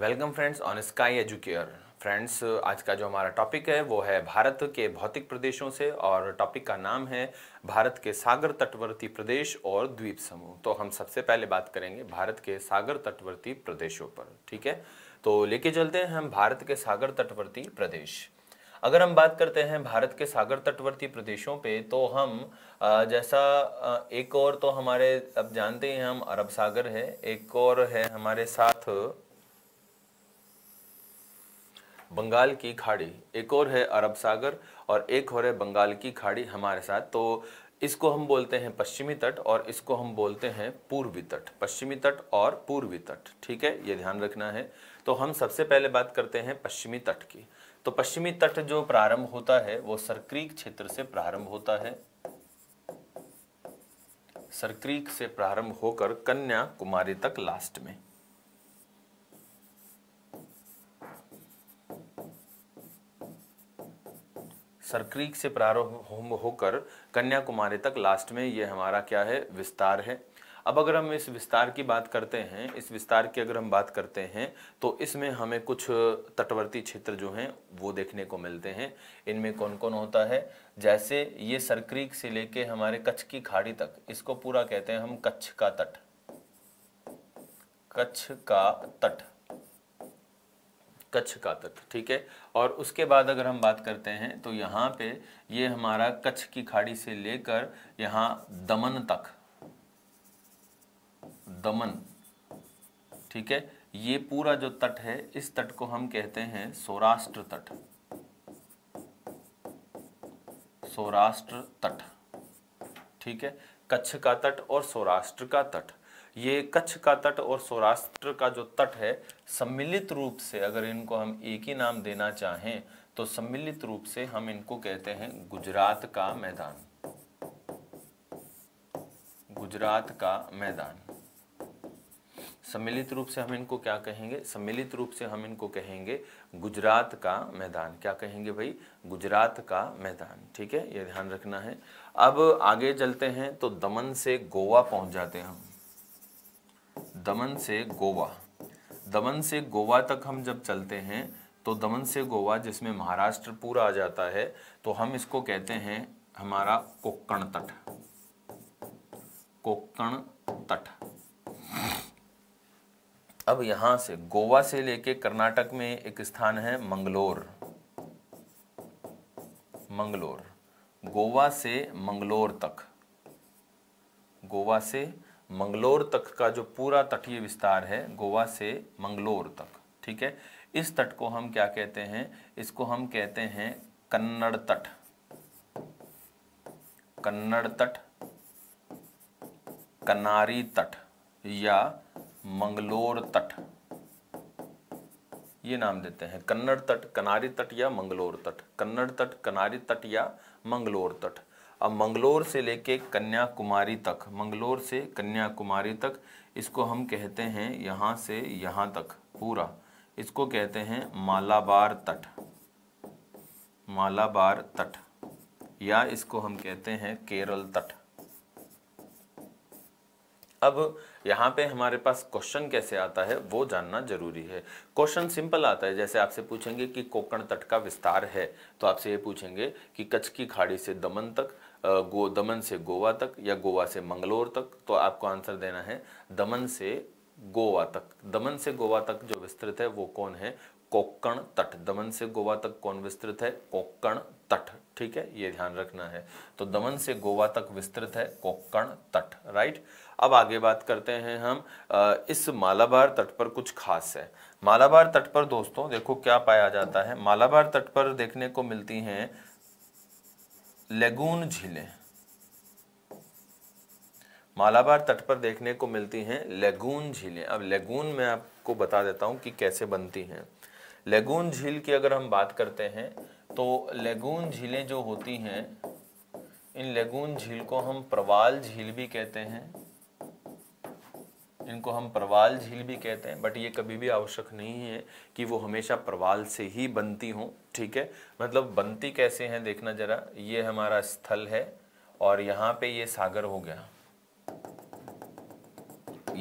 welcome friends on Sky Educare friends आज का जो हमारा टॉपिक है वो है भारत के भौतिक प्रदेशों से और टॉपिक का नाम है भारत के सागर तटवर्ती प्रदेश और द्वीप समूह तो हम सबसे पहले बात करेंगे भारत के सागर तटवर्ती प्रदेशों पर ठीक है तो लेके चलते हैं हम भारत के सागर तटवर्ती प्रदेश अगर हम बात करते हैं भारत के सागर तटवर्ती प्रदेशों पे तो हम जैसा एक और तो हमारे अब जानते हैं हम अरब सागर है एक और है हमारे साथ बंगाल की खाड़ी एक और है अरब सागर और एक और है बंगाल की खाड़ी हमारे साथ तो इसको हम बोलते हैं पश्चिमी तट और इसको हम बोलते हैं पूर्वी तट पश्चिमी तट और पूर्वी तट ठीक है ये ध्यान रखना है तो हम सबसे पहले बात करते हैं पश्चिमी तट की तो पश्चिमी तट जो प्रारंभ होता है वो सरक्रीक क्षेत्र से प्रारंभ होता है सरक्रीक से प्रारंभ होकर कन्याकुमारी तक लास्ट में सरक्रीक से प्रारंभ होकर कन्याकुमारी तक लास्ट में ये हमारा क्या है विस्तार है अब अगर हम इस विस्तार की बात करते हैं इस विस्तार की अगर हम बात करते हैं तो इसमें हमें कुछ तटवर्ती क्षेत्र जो हैं वो देखने को मिलते हैं इनमें कौन कौन होता है जैसे ये सरक्रीक से लेके हमारे कच्छ की खाड़ी तक इसको पूरा कहते हैं हम कच्छ का तट कच्छ का तट कच्छ का तट ठीक है और उसके बाद अगर हम बात करते हैं तो यहाँ पे ये हमारा कच्छ की खाड़ी से लेकर यहाँ दमन तक दमन ठीक है ये पूरा जो तट है इस तट को हम कहते हैं सौराष्ट्र तट सौराष्ट्र तट ठीक है कच्छ का तट और सौराष्ट्र का तट ये कच्छ का तट और सौराष्ट्र का जो तट है सम्मिलित रूप से अगर इनको हम एक ही नाम देना चाहें तो सम्मिलित रूप से हम इनको कहते हैं गुजरात का मैदान गुजरात का मैदान सम्मिलित रूप से हम इनको क्या कहेंगे सम्मिलित रूप से हम इनको कहेंगे गुजरात का मैदान क्या कहेंगे भाई गुजरात का मैदान ठीक है ये ध्यान रखना है अब आगे चलते हैं तो दमन से गोवा पहुंच जाते हैं हम दमन से गोवा दमन से गोवा तक हम जब चलते हैं तो दमन से गोवा जिसमें महाराष्ट्र पूरा आ जाता है तो हम इसको कहते हैं हमारा कोक्कण तट कोक्कण तट अब यहां से गोवा से लेके कर्नाटक में एक स्थान है मंगलोर मंगलोर गोवा से मंगलोर तक गोवा से मंगलोर तक का जो पूरा तटीय विस्तार है गोवा से मंगलोर तक ठीक है इस तट को हम क्या कहते हैं इसको हम कहते हैं कन्नड़ तट कन्नड़ तट कनारी तट या मंगलोर तट ये नाम देते हैं कन्नड़ तट कनारी तट या मंगलोर तट कन्नड़ तट कनारी तट या मंगलोर तट अब मंगलोर से लेके कन्याकुमारी तक मंगलोर से कन्याकुमारी तक इसको हम कहते हैं यहाँ से यहाँ तक पूरा इसको कहते हैं मालाबार तट मालाबार तट या इसको हम कहते हैं केरल तट अब यहाँ पे हमारे पास क्वेश्चन कैसे आता है वो जानना जरूरी है क्वेश्चन सिंपल आता है जैसे आपसे पूछेंगे कि कोकण तट का विस्तार है तो आपसे ये पूछेंगे कि कच्छ की खाड़ी से दमन तक गो दमन से गोवा तक या गोवा से मंगलोर तक तो आपको आंसर देना है दमन से गोवा तक दमन से गोवा तक जो विस्तृत है वो कौन है कोक्कण तट दमन से गोवा तक कौन विस्तृत है कोक्कण तट ठीक है ये ध्यान रखना है तो दमन से गोवा तक विस्तृत है कोक्कण तट राइट अब आगे बात करते हैं हम इस मालाबार तट पर कुछ खास है मालाबार तट पर दोस्तों देखो क्या पाया जाता है मालाबार तट पर देखने को मिलती हैं लेगून झीलें मालाबार तट पर देखने को मिलती हैं लेगून झीलें अब लेगून मैं आपको बता देता हूं कि कैसे बनती हैं लेगून झील की अगर हम बात करते हैं तो लेगून झीलें जो होती हैं इन लेगून झील को हम प्रवाल झील भी कहते हैं जिनको हम प्रवाल झील भी कहते हैं बट ये कभी भी आवश्यक नहीं है कि वो हमेशा प्रवाल से ही बनती हों ठीक है मतलब बनती कैसे हैं देखना ज़रा ये हमारा स्थल है और यहाँ पे ये सागर हो गया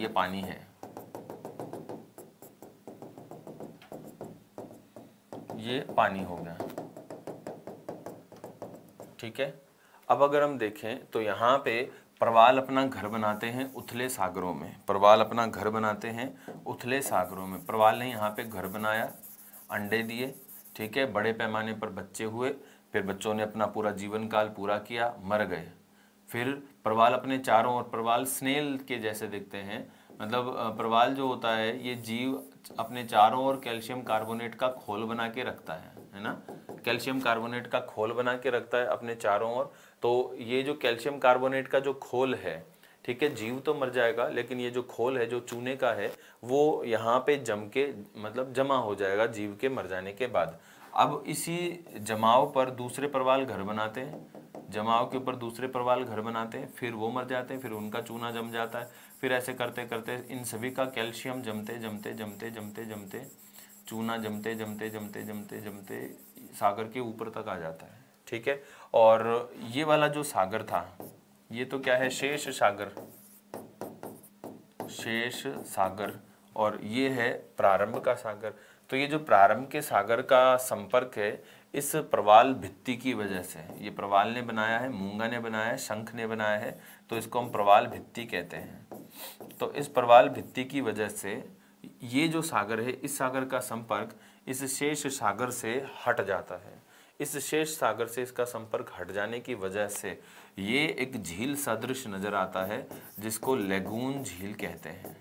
ये पानी है ये पानी हो गया ठीक है अब अगर हम देखें तो यहाँ पे परवाल अपना घर बनाते हैं उथले सागरों में परवाल अपना घर बनाते हैं उथले सागरों में परवाल ने यहाँ पे घर बनाया अंडे दिए ठीक है बड़े पैमाने पर बच्चे हुए फिर बच्चों ने अपना पूरा जीवन काल पूरा किया मर गए फिर प्रवाल अपने चारों और प्रवाल स्नेल के जैसे दिखते हैं मतलब प्रवाल जो होता है ये जीव अपने चारों ओर कैल्शियम कार्बोनेट का खोल बना के रखता है है ना कैल्शियम कार्बोनेट का खोल बना के रखता है अपने चारों ओर तो ये जो कैल्शियम कार्बोनेट का जो खोल है ठीक है जीव तो मर जाएगा लेकिन ये जो खोल है जो चूने का है वो यहाँ पे जम के मतलब जमा हो जाएगा जीव के मर जाने के बाद अब इसी जमाव पर दूसरे परवाल घर बनाते हैं जमाव के ऊपर दूसरे परवाल घर बनाते हैं फिर वो मर जाते हैं फिर उनका चूना जम जाता है फिर ऐसे करते करते इन सभी का कैल्शियम जमते जमते जमते जमते जमते चूना जमते जमते जमते जमते जमते सागर के ऊपर तक आ जाता है ठीक है और ये वाला जो सागर था ये तो क्या है शेष सागर शेष सागर और ये है प्रारंभ का सागर तो ये जो प्रारंभ के सागर का संपर्क है इस प्रवाल भित्ति की वजह से ये प्रवाल ने बनाया है मूंगा ने बनाया है शंख ने बनाया है तो इसको हम प्रवाल भित्ति कहते हैं तो इस प्रवाल भित्ति की वजह से ये जो सागर है इस सागर का संपर्क इस शेष सागर से हट जाता है इस शेष सागर से इसका संपर्क हट जाने की वजह से ये एक झील सदृश नजर आता है जिसको लेगून झील कहते हैं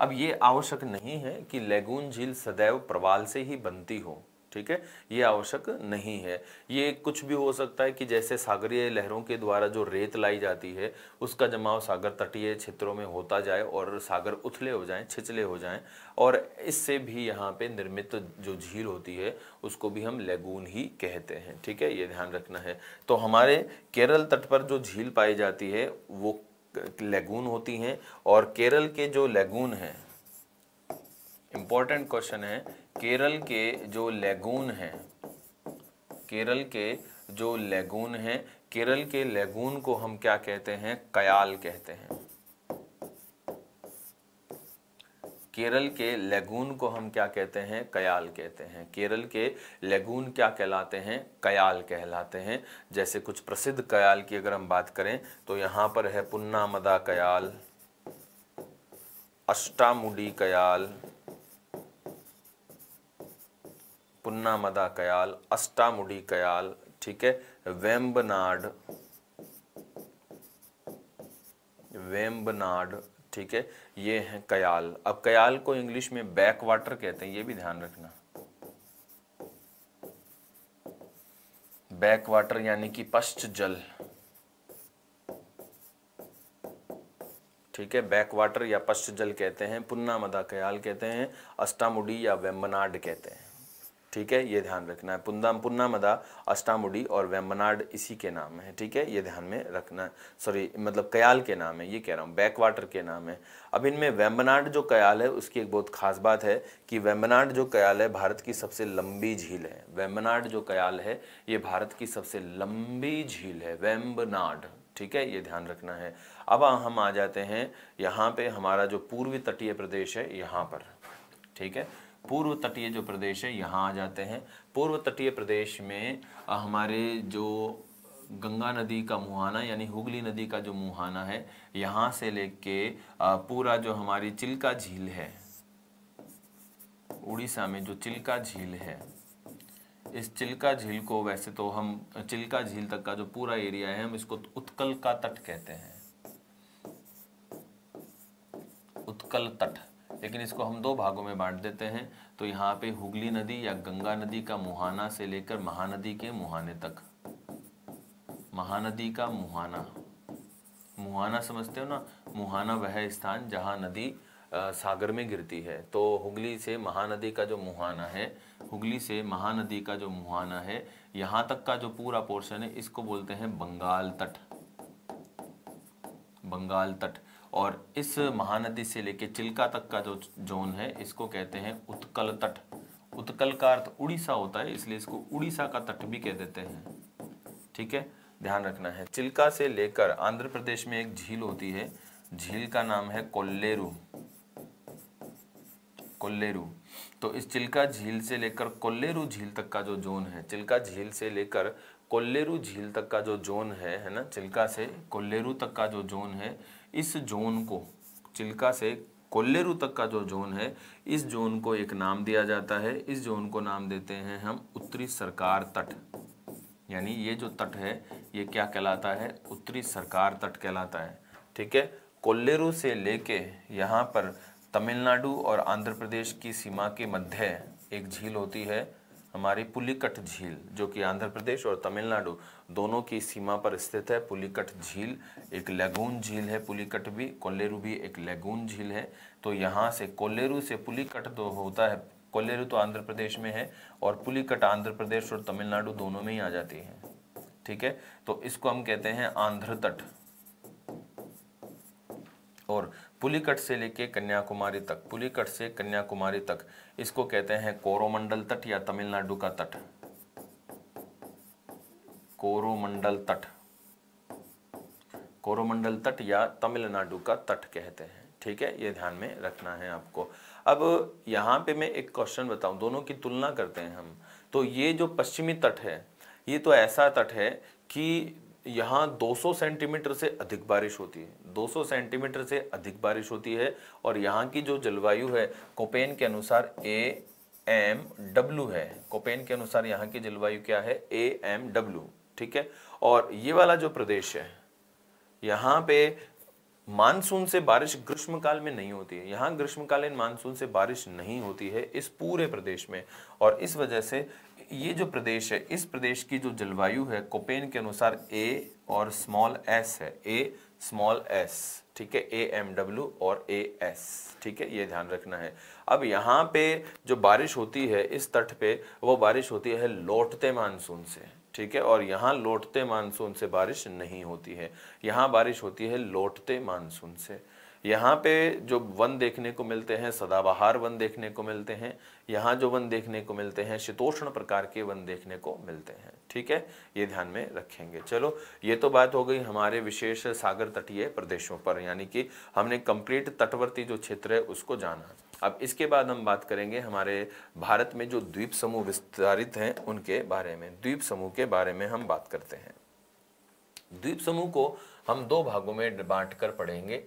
अब ये आवश्यक नहीं है कि लेगून झील सदैव प्रवाल से ही बनती हो ठीक है ये आवश्यक नहीं है ये कुछ भी हो सकता है कि जैसे सागरीय लहरों के द्वारा जो रेत लाई जाती है उसका जमाव सागर तटीय क्षेत्रों में होता जाए और सागर उथले हो जाएं छिछले हो जाएं और इससे भी यहाँ पे निर्मित जो झील होती है उसको भी हम लेगून ही कहते हैं ठीक है ये ध्यान रखना है तो हमारे केरल तट पर जो झील पाई जाती है वो लेगून होती हैं और केरल के जो लेगून हैं इम्पॉर्टेंट क्वेश्चन है केरल के जो लेगून हैं केरल के जो लेगून हैं केरल के लेगून को हम क्या कहते हैं कयाल कहते हैं केरल के लेगून को हम क्या कहते हैं कयाल कहते हैं केरल के लेगून क्या कहलाते हैं कयाल कहलाते हैं जैसे कुछ प्रसिद्ध कयाल की अगर हम बात करें तो यहाँ पर है पुन्नामदा कयाल अष्टामुडी कयाल मदा कयाल अष्टामुडी कयाल ठीक है वेम्बनाड वेम्बनाड ठीक है ये है कयाल अब कयाल को इंग्लिश में बैक वाटर कहते हैं ये भी ध्यान रखना बैक वाटर यानी कि पश्च जल ठीक है बैक वाटर या पश्च जल कहते हैं पुन्नामदा कयाल कहते हैं अष्टामुडी या वेम्बनाड कहते हैं ठीक है ये ध्यान रखना है पुन्दाम पुन्नामदा अष्टामुडी और वेम्बनाड इसी के नाम है ठीक है ये ध्यान में रखना सॉरी मतलब कयाल के नाम है ये कह रहा हूँ बैक वाटर के नाम है अब इनमें वेम्बनाड जो कयाल है उसकी एक बहुत खास बात है कि वेम्बनाड जो कयाल है भारत की सबसे लंबी झील है वेम्बनाड जो कयाल है ये भारत की सबसे लंबी झील है वेम्बनाड ठीक है ये ध्यान रखना है अब हम आ जाते हैं यहाँ पे हमारा जो पूर्वी तटीय प्रदेश है यहाँ पर ठीक है पूर्व तटीय जो प्रदेश है यहाँ आ जाते हैं पूर्व तटीय प्रदेश में हमारे जो गंगा नदी का मुहाना यानी हुगली नदी का जो मुहाना है यहाँ से लेके पूरा जो हमारी चिल्का झील है उड़ीसा में जो चिल्का झील है इस चिल्का झील को वैसे तो हम चिल्का झील तक का जो पूरा एरिया है हम इसको उत्कल का तट कहते हैं उत्कल तट लेकिन इसको हम दो भागों में बांट देते हैं तो यहाँ पे हुगली नदी या गंगा नदी का मुहाना से लेकर महानदी के मुहाने तक महानदी का मुहाना मुहाना समझते हो ना मुहाना वह स्थान जहाँ नदी आ, सागर में गिरती है तो हुगली से महानदी का जो मुहाना है हुगली से महानदी का जो मुहाना है यहाँ तक का जो पूरा पोर्शन है इसको बोलते हैं बंगाल तट बंगाल तट और इस महानदी से लेके चिल्का तक का जो जोन है इसको कहते हैं उत्कल तट उत्कल का अर्थ उड़ीसा होता है इसलिए इसको उड़ीसा का तट भी कह देते हैं ठीक है ध्यान रखना है चिल्का से लेकर आंध्र प्रदेश में एक झील होती है झील का नाम है कोल्लेरू कोल्लेरू तो इस चिल्का झील से लेकर कोल्लेरू झील तक का जो जोन है चिल्का झील से लेकर कोल्लेरू झील तक का जो जोन है है ना चिल्का से कोल्लेरू तक का जो जोन है इस जोन को चिल्का से कोल्लेरू तक का जो जोन है इस जोन को एक नाम दिया जाता है इस जोन को नाम देते हैं हम उत्तरी सरकार तट यानी ये जो तट है ये क्या कहलाता है उत्तरी सरकार तट कहलाता है ठीक है कोल्लेरू से लेके यहाँ पर तमिलनाडु और आंध्र प्रदेश की सीमा के मध्य एक झील होती है हमारी पुलिकट झील जो कि आंध्र प्रदेश और तमिलनाडु दोनों की सीमा पर स्थित है पुलिकट झील एक लेगून झील है पुलिकट भी कोल्लेरू भी एक लेगून झील है तो यहाँ से कोल्लेरू से पुलिकट तो होता है कोल्लेरू तो आंध्र प्रदेश में है और पुलिकट आंध्र प्रदेश और तमिलनाडु दोनों में ही आ जाती है ठीक है तो इसको हम कहते हैं आंध्र तट और पुलिकट से लेके कन्याकुमारी तक पुलिकट से कन्याकुमारी तक इसको कहते हैं कोरोमंडल तट या तमिलनाडु का तट कोरोमंडल तट कोरोमंडल तट या तमिलनाडु का तट कहते हैं ठीक है ये ध्यान में रखना है आपको अब यहाँ पे मैं एक क्वेश्चन बताऊँ दोनों की तुलना करते हैं हम तो ये जो पश्चिमी तट है ये तो ऐसा तट है कि यहाँ 200 सेंटीमीटर से अधिक बारिश होती है 200 सेंटीमीटर से अधिक बारिश होती है और यहाँ की जो जलवायु है कोपेन के अनुसार ए एम डब्ल्यू है कोपेन के अनुसार यहाँ की जलवायु क्या है ए एम डब्ल्यू ठीक है और ये वाला जो प्रदेश है यहाँ पे मानसून से बारिश ग्रीष्मकाल में नहीं होती है यहाँ ग्रीष्मकालीन मानसून से बारिश नहीं होती है इस पूरे प्रदेश में और इस वजह से ये जो प्रदेश है इस प्रदेश की जो जलवायु है कोपेन के अनुसार ए और स्मॉल एस है ए स्मॉल एस ठीक है ए एम डब्ल्यू और ए एस ठीक है ये ध्यान रखना है अब यहाँ पे जो बारिश होती है इस तट पे वो बारिश होती है लौटते मानसून से ठीक है और यहाँ लौटते मानसून से बारिश नहीं होती है यहाँ बारिश होती है लौटते मानसून से यहाँ पे जो वन देखने को मिलते हैं सदाबहार वन देखने को मिलते हैं यहाँ जो वन देखने को मिलते हैं शीतोष्ण प्रकार के वन देखने को मिलते हैं ठीक है ये ध्यान में रखेंगे चलो ये तो बात हो गई हमारे विशेष सागर तटीय प्रदेशों पर यानी कि हमने कंप्लीट तटवर्ती जो क्षेत्र है उसको जाना अब इसके बाद हम बात करेंगे हमारे भारत में जो द्वीप समूह विस्तारित हैं उनके बारे में द्वीप समूह के बारे में हम बात करते हैं द्वीप समूह को हम दो भागों में बांट कर पढ़ेंगे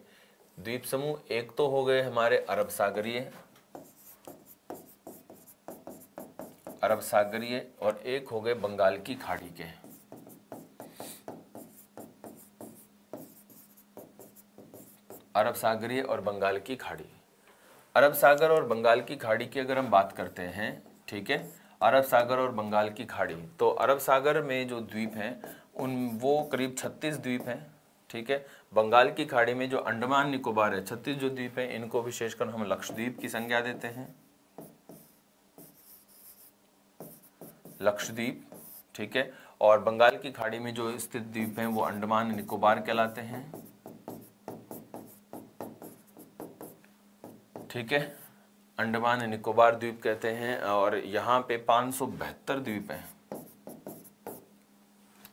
द्वीप समूह एक तो हो गए हमारे अरब सागरीय अरब सागरीय और एक हो गए बंगाल की खाड़ी के अरब सागरीय और बंगाल की खाड़ी अरब सागर और बंगाल की खाड़ी की अगर हम बात करते हैं ठीक है अरब सागर और बंगाल की खाड़ी तो अरब सागर में जो द्वीप हैं उन वो करीब 36 द्वीप हैं ठीक है बंगाल की खाड़ी में जो अंडमान निकोबार है छत्तीस जो द्वीप है इनको विशेषकर हम लक्षद्वीप की संज्ञा देते हैं लक्षद्वीप ठीक है और बंगाल की खाड़ी में जो स्थित द्वीप हैं वो अंडमान निकोबार कहलाते हैं ठीक है अंडमान निकोबार द्वीप कहते हैं और यहां पे पांच सौ बहत्तर द्वीप हैं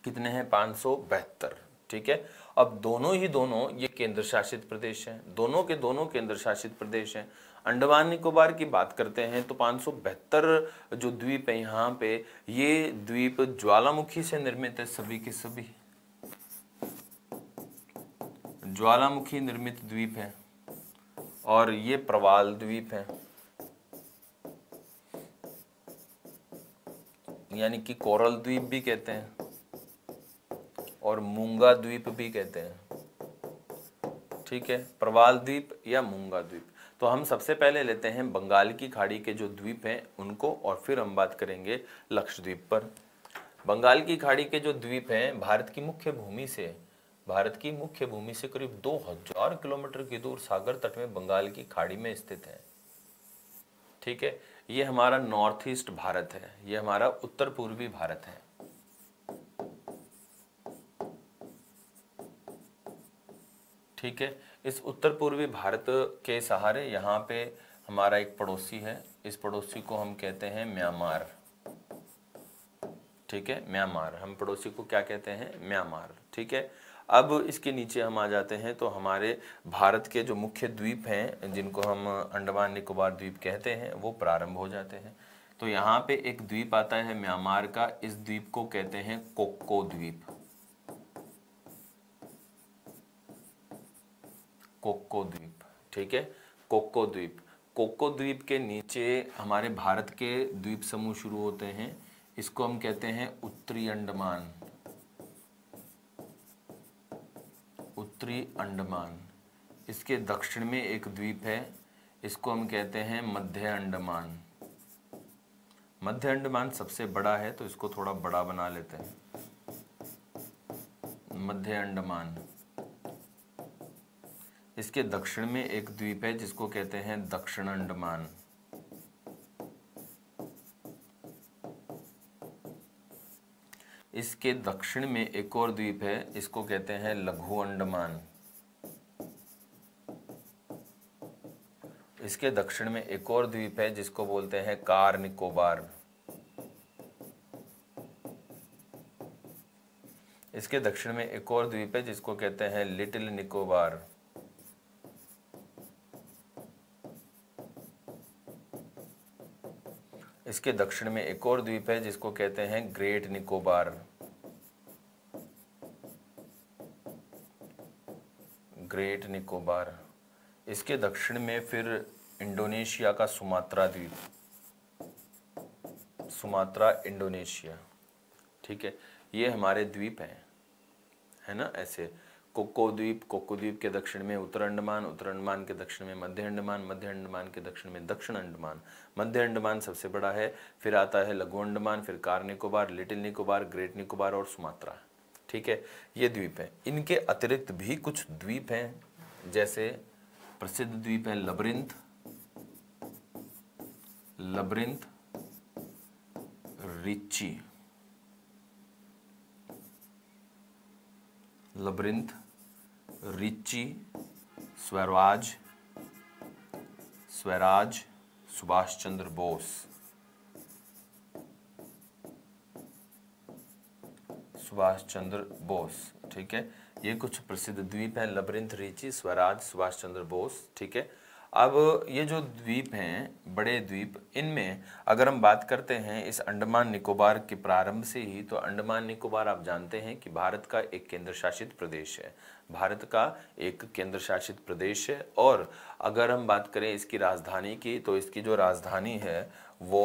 कितने हैं पांच सौ बहत्तर ठीक है अब दोनों ही दोनों ये केंद्र शासित प्रदेश हैं दोनों के दोनों केंद्र शासित प्रदेश हैं अंडमान निकोबार की बात करते हैं तो पाँच जो द्वीप है यहाँ पे ये द्वीप ज्वालामुखी से निर्मित है सभी के सभी ज्वालामुखी निर्मित द्वीप है और ये प्रवाल द्वीप है यानी कि कोरल द्वीप भी कहते हैं और मूंगा द्वीप भी कहते हैं ठीक है प्रवाल द्वीप या मूंगा द्वीप तो हम सबसे पहले लेते हैं बंगाल की खाड़ी के जो द्वीप हैं उनको और फिर हम बात करेंगे लक्षद्वीप पर बंगाल की खाड़ी के जो द्वीप हैं भारत की मुख्य भूमि से भारत की मुख्य भूमि से करीब 2000 किलोमीटर की दूर सागर तट में बंगाल की खाड़ी में स्थित है ठीक है ये हमारा नॉर्थ ईस्ट भारत है ये हमारा उत्तर पूर्वी भारत है ठीक है इस उत्तर पूर्वी भारत के सहारे यहाँ पे हमारा एक पड़ोसी है इस पड़ोसी को हम कहते हैं म्यांमार ठीक है म्यांमार हम पड़ोसी को क्या कहते हैं म्यांमार ठीक है अब इसके नीचे हम आ जाते हैं तो हमारे भारत के जो मुख्य द्वीप हैं जिनको हम अंडमान निकोबार द्वीप कहते हैं वो प्रारंभ हो जाते हैं तो यहाँ पे एक द्वीप आता है म्यांमार का इस द्वीप को कहते हैं कोक्को द्वीप कोको द्वीप ठीक है कोको द्वीप कोको द्वीप के नीचे हमारे भारत के द्वीप समूह शुरू होते हैं इसको हम कहते हैं उत्तरी अंडमान उत्तरी अंडमान इसके दक्षिण में एक द्वीप है इसको हम कहते हैं मध्य अंडमान मध्य अंडमान सबसे बड़ा है तो इसको थोड़ा बड़ा बना लेते हैं मध्य अंडमान इसके दक्षिण में एक द्वीप है जिसको कहते हैं दक्षिण अंडमान इसके दक्षिण में एक और द्वीप है इसको कहते हैं लघु अंडमान इसके दक्षिण में एक और द्वीप है जिसको बोलते हैं कार निकोबार इसके दक्षिण में एक और द्वीप है जिसको कहते हैं लिटिल निकोबार इसके दक्षिण में एक और द्वीप है जिसको कहते हैं ग्रेट निकोबार ग्रेट निकोबार इसके दक्षिण में फिर इंडोनेशिया का सुमात्रा द्वीप सुमात्रा इंडोनेशिया ठीक है ये हमारे द्वीप हैं है ना ऐसे कोको द्वीप कोको द्वीप के दक्षिण में उत्तर अंडमान उत्तर अंडमान के दक्षिण में मध्य अंडमान मध्य अंडमान के दक्षिण में दक्षिण अंडमान मध्य अंडमान सबसे बड़ा है फिर आता है लघु अंडमान फिर कार निकोबार लिटिल निकोबार ग्रेट निकोबार और सुमात्रा ठीक है ये द्वीप हैं इनके अतिरिक्त भी कुछ द्वीप हैं जैसे प्रसिद्ध द्वीप हैं Labyrinth Labyrinth Ritchie Labyrinth Ritchie Swaraj Swaraj Subhash Chandra Bose Subhash Chandra Bose ठीक है ये कुछ प्रसिद्ध द्वीप हैं लबरिंथ रिची स्वराज सुभाष चंद्र बोस ठीक है अब ये जो द्वीप हैं बड़े द्वीप इनमें अगर हम बात करते हैं इस अंडमान निकोबार के प्रारंभ से ही तो अंडमान निकोबार आप जानते हैं कि भारत का एक केंद्र शासित प्रदेश है भारत का एक केंद्र शासित प्रदेश है और अगर हम बात करें इसकी राजधानी की तो इसकी जो राजधानी है वो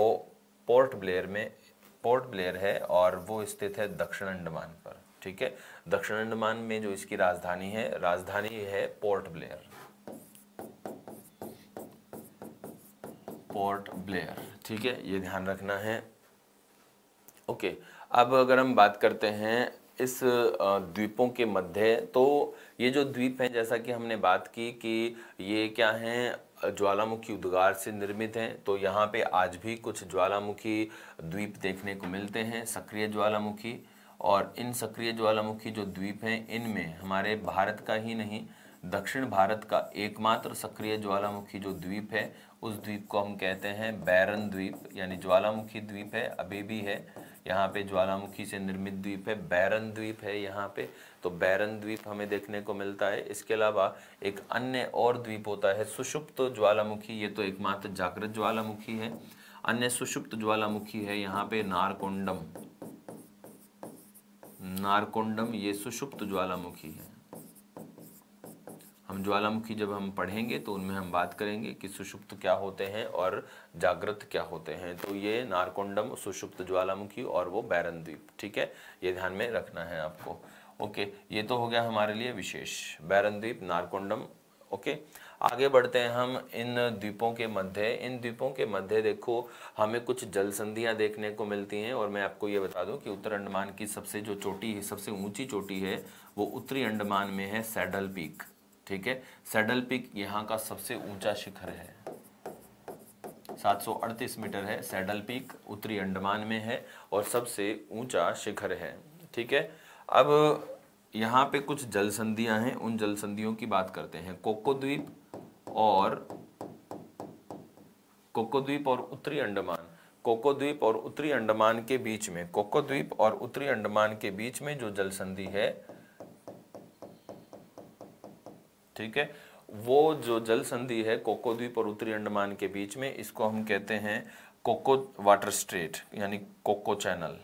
पोर्ट ब्लेयर में पोर्ट ब्लेयर है और वो स्थित है दक्षिण अंडमान पर ठीक है दक्षिण अंडमान में जो इसकी राजधानी है राजधानी है पोर्ट ब्लेयर पोर्ट ब्लेयर ठीक है ये ध्यान रखना है ओके अब अगर हम बात करते हैं इस द्वीपों के मध्य तो ये जो द्वीप हैं जैसा कि हमने बात की कि ये क्या हैं ज्वालामुखी उद्गार से निर्मित हैं तो यहाँ पे आज भी कुछ ज्वालामुखी द्वीप देखने को मिलते हैं सक्रिय ज्वालामुखी और इन सक्रिय ज्वालामुखी जो द्वीप हैं इनमें हमारे भारत का ही नहीं दक्षिण भारत का एकमात्र सक्रिय ज्वालामुखी जो द्वीप है उस द्वीप को हम कहते हैं बैरन द्वीप यानी ज्वालामुखी द्वीप है अभी भी है यहाँ पे ज्वालामुखी से निर्मित द्वीप है बैरन द्वीप है यहाँ पे तो बैरन द्वीप हमें देखने को मिलता है इसके अलावा एक अन्य और द्वीप होता है सुषुप्त ज्वालामुखी ये तो एकमात्र जागृत ज्वालामुखी है अन्य सुषुप्त ज्वालामुखी है यहाँ पे नारकोंडम नारकोंडम ये सुषुप्त ज्वालामुखी है हम ज्वालामुखी जब हम पढ़ेंगे तो उनमें हम बात करेंगे कि सुषुप्त क्या होते हैं और जागृत क्या होते हैं तो ये नारकोंडम सुषुप्त ज्वालामुखी और वो बैरन द्वीप ठीक है ये ध्यान में रखना है आपको ओके ये तो हो गया हमारे लिए विशेष बैरन द्वीप नारकोंडम ओके आगे बढ़ते हैं हम इन द्वीपों के मध्य इन द्वीपों के मध्य देखो हमें कुछ जल संधियाँ देखने को मिलती हैं और मैं आपको ये बता दूं कि उत्तर अंडमान की सबसे जो चोटी है सबसे ऊंची चोटी है वो उत्तरी अंडमान में है सैडल पीक ठीक है सैडल पिक यहाँ का सबसे ऊंचा शिखर है 738 मीटर है सैडल पीक उत्तरी अंडमान में है और सबसे ऊंचा शिखर है ठीक है अब यहाँ पे कुछ जल संधियाँ हैं उन जल संधियों की बात करते हैं कोको द्वीप और कोको द्वीप और उत्तरी अंडमान कोको द्वीप और उत्तरी अंडमान के बीच में कोको द्वीप और उत्तरी अंडमान के बीच में जो जल संधि है ठीक है वो जो जल संधि है कोको द्वीप और उत्तरी अंडमान के बीच में इसको हम कहते हैं कोको वाटर स्ट्रेट यानी कोको चैनल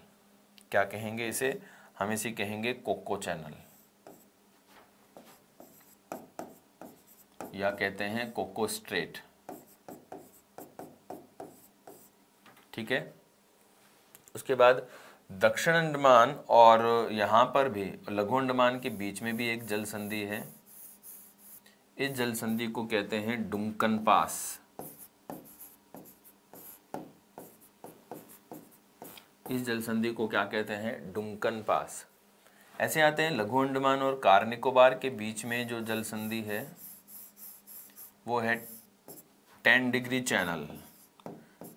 क्या कहेंगे इसे हम इसे कहेंगे कोको चैनल या कहते हैं कोको स्ट्रेट ठीक है उसके बाद दक्षिण अंडमान और यहां पर भी लघु अंडमान के बीच में भी एक जल संधि है इस जल संधि को कहते हैं डुंकन पास इस जल संधि को क्या कहते हैं डुंकन पास ऐसे आते हैं लघु अंडमान और कार निकोबार के बीच में जो जल संधि है वो है ten degree channel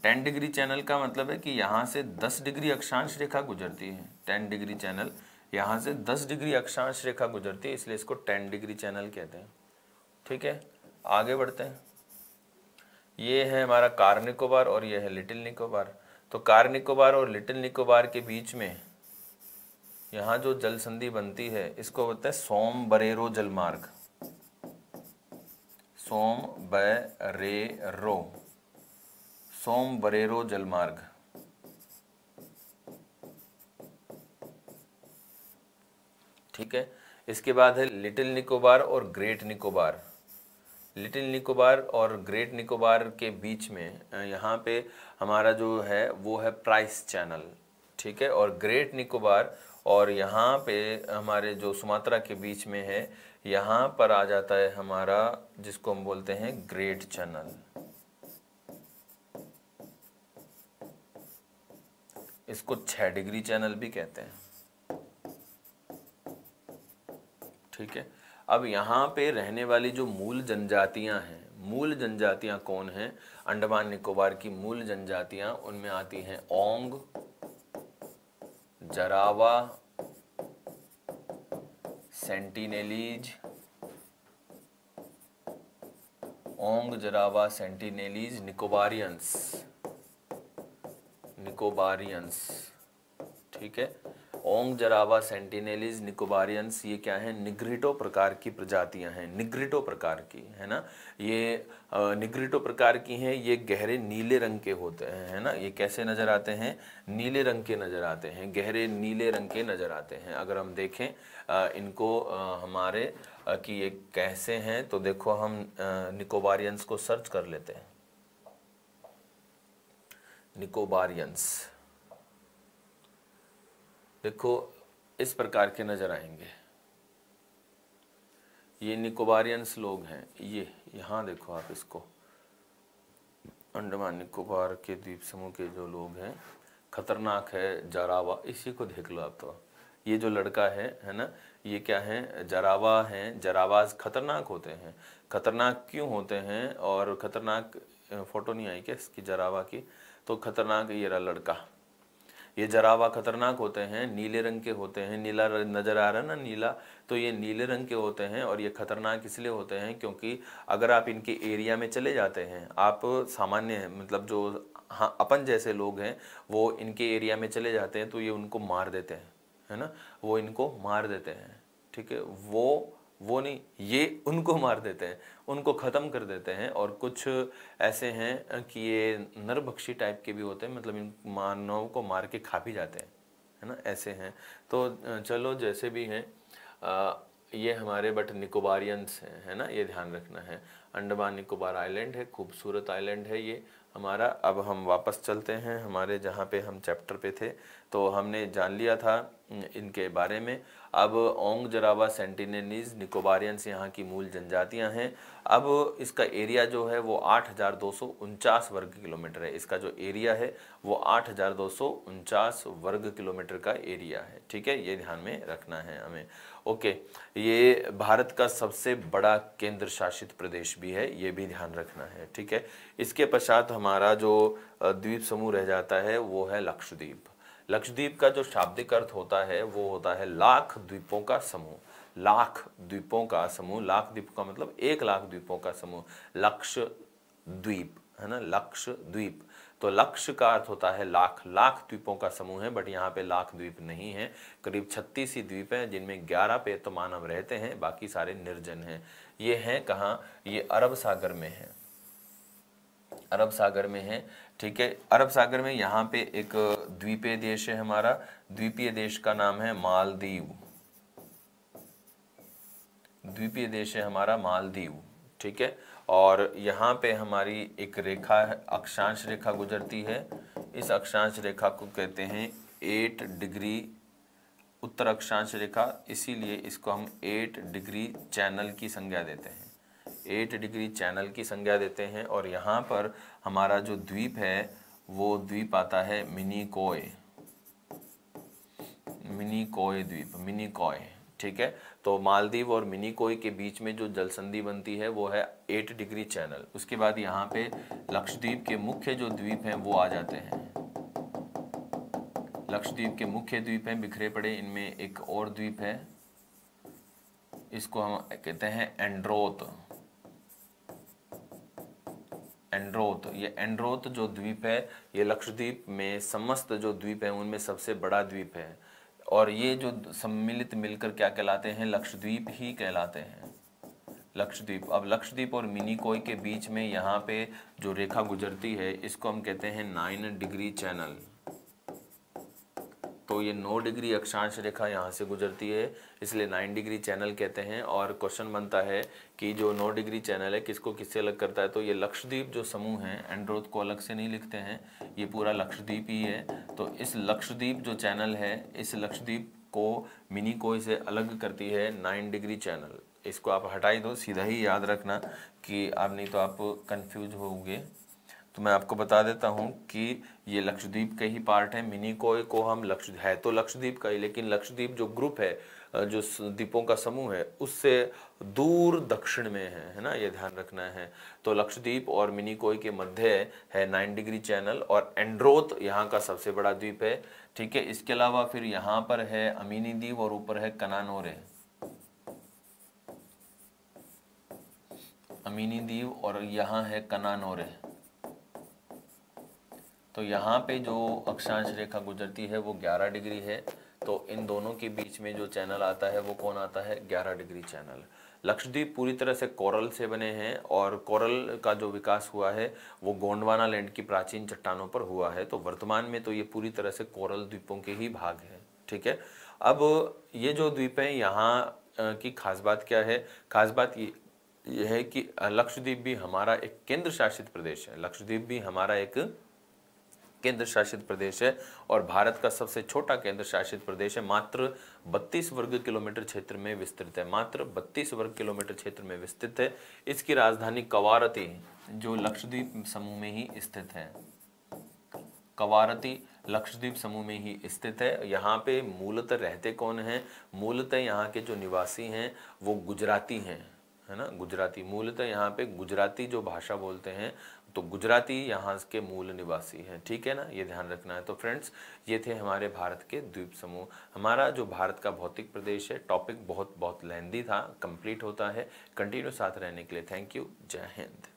ten degree channel का मतलब है कि यहाँ से दस डिग्री अक्षांश रेखा गुजरती है टेन डिग्री चैनल यहाँ से दस डिग्री अक्षांश रेखा गुजरती है इसलिए इसको टेन डिग्री चैनल कहते हैं ठीक है आगे बढ़ते हैं ये है हमारा कार निकोबार और ये है लिटिल निकोबार तो कार निकोबार और लिटिल निकोबार के बीच में यहाँ जो जल संधि बनती है इसको बोलते हैं सोम बरेरो जलमार्ग सोम बरेरो सोम बरेरो जलमार्ग ठीक है इसके बाद है लिटिल निकोबार और ग्रेट निकोबार लिटिल निकोबार और ग्रेट निकोबार के बीच में यहाँ पे हमारा जो है वो है प्राइस चैनल ठीक है और ग्रेट निकोबार और यहाँ पे हमारे जो सुमात्रा के बीच में है यहाँ पर आ जाता है हमारा जिसको हम बोलते हैं ग्रेट चैनल इसको छः डिग्री चैनल भी कहते हैं ठीक है अब यहाँ पे रहने वाली जो मूल जनजातियाँ हैं मूल जनजातियाँ कौन हैं अंडमान निकोबार की मूल जनजातियाँ उनमें आती हैं ओंग जरावा सेंटिनेलीज ओंग जरावा सेंटिनेलीज निकोबारियंस निकोबारियंस ठीक है ओंग जरावा सेंटिनेलिज निकोबारियंस ये क्या है निग्रिटो प्रकार की प्रजातियां हैं निग्रिटो प्रकार की है ना ये निग्रिटो प्रकार की हैं ये गहरे नीले रंग के होते हैं है ना ये कैसे नज़र आते हैं नीले रंग के नज़र आते हैं गहरे नीले रंग के नज़र आते हैं अगर हम देखें इनको हमारे कि ये कैसे हैं तो देखो हम निकोबारियंस को सर्च कर लेते हैं निकोबारियंस देखो इस प्रकार के नज़र आएंगे ये निकोबारियंस लोग हैं ये यहाँ देखो आप इसको अंडमान निकोबार के द्वीप समूह के जो लोग हैं खतरनाक है जरावा इसी को देख लो आप तो ये जो लड़का है है ना ये क्या है जरावा हैं जरावाज खतरनाक होते हैं खतरनाक क्यों होते हैं और खतरनाक फ़ोटो नहीं आई क्या इसकी जरावा की तो खतरनाक ये रहा लड़का ये जरावा खतरनाक होते हैं नीले रंग के होते हैं नीला नज़र आ रहा है ना नीला तो ये नीले रंग के होते हैं और ये खतरनाक इसलिए होते हैं क्योंकि अगर आप इनके एरिया में चले जाते हैं आप सामान्य हैं मतलब जो हाँ अपन जैसे लोग हैं वो इनके एरिया में चले जाते हैं तो ये उनको मार देते हैं है ना वो इनको मार देते हैं ठीक है वो वो नहीं ये उनको मार देते हैं उनको ख़त्म कर देते हैं और कुछ ऐसे हैं कि ये नरभक्षी टाइप के भी होते हैं मतलब इन मानव को मार के खा भी जाते हैं है ना ऐसे हैं तो चलो जैसे भी हैं ये हमारे बट निकोबारियंस हैं है ना ये ध्यान रखना है अंडमान निकोबार आइलैंड है खूबसूरत आइलैंड है ये हमारा अब हम वापस चलते हैं हमारे जहाँ पे हम चैप्टर पे थे तो हमने जान लिया था इनके बारे में अब ओंग जरावा सेंटिनेज निकोबारियंस यहाँ की मूल जनजातियाँ हैं अब इसका एरिया जो है वो आठ हज़ार दो सौ उनचास वर्ग किलोमीटर है इसका जो एरिया है वो आठ हज़ार दो सौ उनचास वर्ग किलोमीटर का एरिया है ठीक है ये ध्यान में रखना है हमें ओके ये भारत का सबसे बड़ा केंद्र शासित प्रदेश भी है ये भी ध्यान रखना है ठीक है इसके पश्चात हमारा जो द्वीप समूह रह जाता है वो है लक्षद्वीप लक्षद्वीप का जो शाब्दिक अर्थ होता है वो होता है लाख द्वीपों का समूह लाख द्वीपों का समूह लाख द्वीपों का मतलब एक लाख द्वीपों का समूह लक्ष द्वीप है ना लक्ष द्वीप तो लक्ष्य का अर्थ होता है लाख लाख द्वीपों का समूह है बट यहाँ पे लाख द्वीप नहीं है करीब छत्तीस ही द्वीप हैं जिनमें ग्यारह पे तो मानव रहते हैं बाकी सारे निर्जन हैं ये हैं कहाँ ये अरब सागर में है अरब सागर में है ठीक है अरब सागर में यहाँ पे एक द्वीपीय देश है हमारा द्वीपीय देश का नाम है मालदीव द्वीपीय देश है हमारा मालदीव ठीक है और यहाँ पे हमारी एक रेखा अक्षांश रेखा गुजरती है इस अक्षांश रेखा को कहते हैं एट डिग्री उत्तर अक्षांश रेखा इसीलिए इसको हम एट डिग्री चैनल की संज्ञा देते हैं एट डिग्री चैनल की संज्ञा देते हैं और यहाँ पर हमारा जो द्वीप है वो द्वीप आता है मिनी कोय द्वीप कोय ठीक है तो मालदीव और मिनी कोय के बीच में जो जल संधि बनती है वो है एट डिग्री चैनल उसके बाद यहाँ पे लक्षद्वीप के मुख्य जो द्वीप हैं वो आ जाते हैं लक्षद्वीप के मुख्य द्वीप हैं बिखरे पड़े इनमें एक और द्वीप है इसको हम कहते हैं एंड्रोथ एंड्रोथ ये एंड्रोथ जो द्वीप है ये लक्षद्वीप में समस्त जो द्वीप है उनमें सबसे बड़ा द्वीप है और ये जो सम्मिलित मिलकर क्या कहलाते हैं लक्षद्वीप ही कहलाते हैं लक्षद्वीप अब लक्षद्वीप और कोय के बीच में यहाँ पे जो रेखा गुजरती है इसको हम कहते हैं नाइन डिग्री चैनल तो ये 9 डिग्री अक्षांश रेखा यहाँ से गुजरती है इसलिए 9 डिग्री चैनल कहते हैं और क्वेश्चन बनता है कि जो 9 डिग्री चैनल है किसको किससे अलग करता है तो ये लक्षद्वीप जो समूह है एंड्रोथ को अलग से नहीं लिखते हैं ये पूरा लक्षद्वीप ही है तो इस लक्षद्वीप जो चैनल है इस लक्षद्वीप को मिनी को इसे अलग करती है नाइन डिग्री चैनल इसको आप हटाई दो सीधा ही याद रखना कि आप नहीं तो आप कन्फ्यूज होंगे तो मैं आपको बता देता हूँ कि ये लक्षद्वीप के ही पार्ट है मिनी कोय को हम लक्ष है तो लक्षद्वीप का ही लेकिन लक्षद्वीप जो ग्रुप है जो द्वीपों का समूह है उससे दूर दक्षिण में है है ना ये ध्यान रखना है तो लक्षद्वीप और मिनी कोय के मध्य है नाइन डिग्री चैनल और एंड्रोथ यहाँ का सबसे बड़ा द्वीप है ठीक है इसके अलावा फिर यहाँ पर है अमीनी द्वीप और ऊपर है कनानोरे अमीनी द्वीप और यहाँ है कनानोरे तो यहाँ पे जो अक्षांश रेखा गुजरती है वो 11 डिग्री है तो इन दोनों के बीच में जो चैनल आता है वो कौन आता है 11 डिग्री चैनल लक्षद्वीप पूरी तरह से कोरल से बने हैं और कोरल का जो विकास हुआ है वो गोंडवाना लैंड की प्राचीन चट्टानों पर हुआ है तो वर्तमान में तो ये पूरी तरह से कोरल द्वीपों के ही भाग हैं ठीक है अब ये जो द्वीप हैं यहाँ की खास बात क्या है खास बात ये यह है कि लक्षद्वीप भी हमारा एक केंद्र शासित प्रदेश है लक्षद्वीप भी हमारा एक केंद्र शासित प्रदेश है और भारत का सबसे छोटा केंद्र शासित प्रदेश है मात्र 32 वर्ग किलोमीटर क्षेत्र में विस्तृत है मात्र 32 वर्ग किलोमीटर क्षेत्र में विस्तृत है इसकी राजधानी कवारती जो लक्षद्वीप समूह में ही स्थित है कवारती लक्षद्वीप समूह में ही स्थित है यहाँ पे मूलतः रहते कौन हैं मूलतः यहाँ के जो निवासी हैं वो गुजराती हैं है ना गुजराती मूलतः यहाँ पे गुजराती जो भाषा बोलते हैं तो गुजराती यहाँ के मूल निवासी हैं ठीक है ना ये ध्यान रखना है तो फ्रेंड्स ये थे हमारे भारत के द्वीप समूह हमारा जो भारत का भौतिक प्रदेश है टॉपिक बहुत बहुत लेंदी था कंप्लीट होता है कंटिन्यू साथ रहने के लिए थैंक यू जय हिंद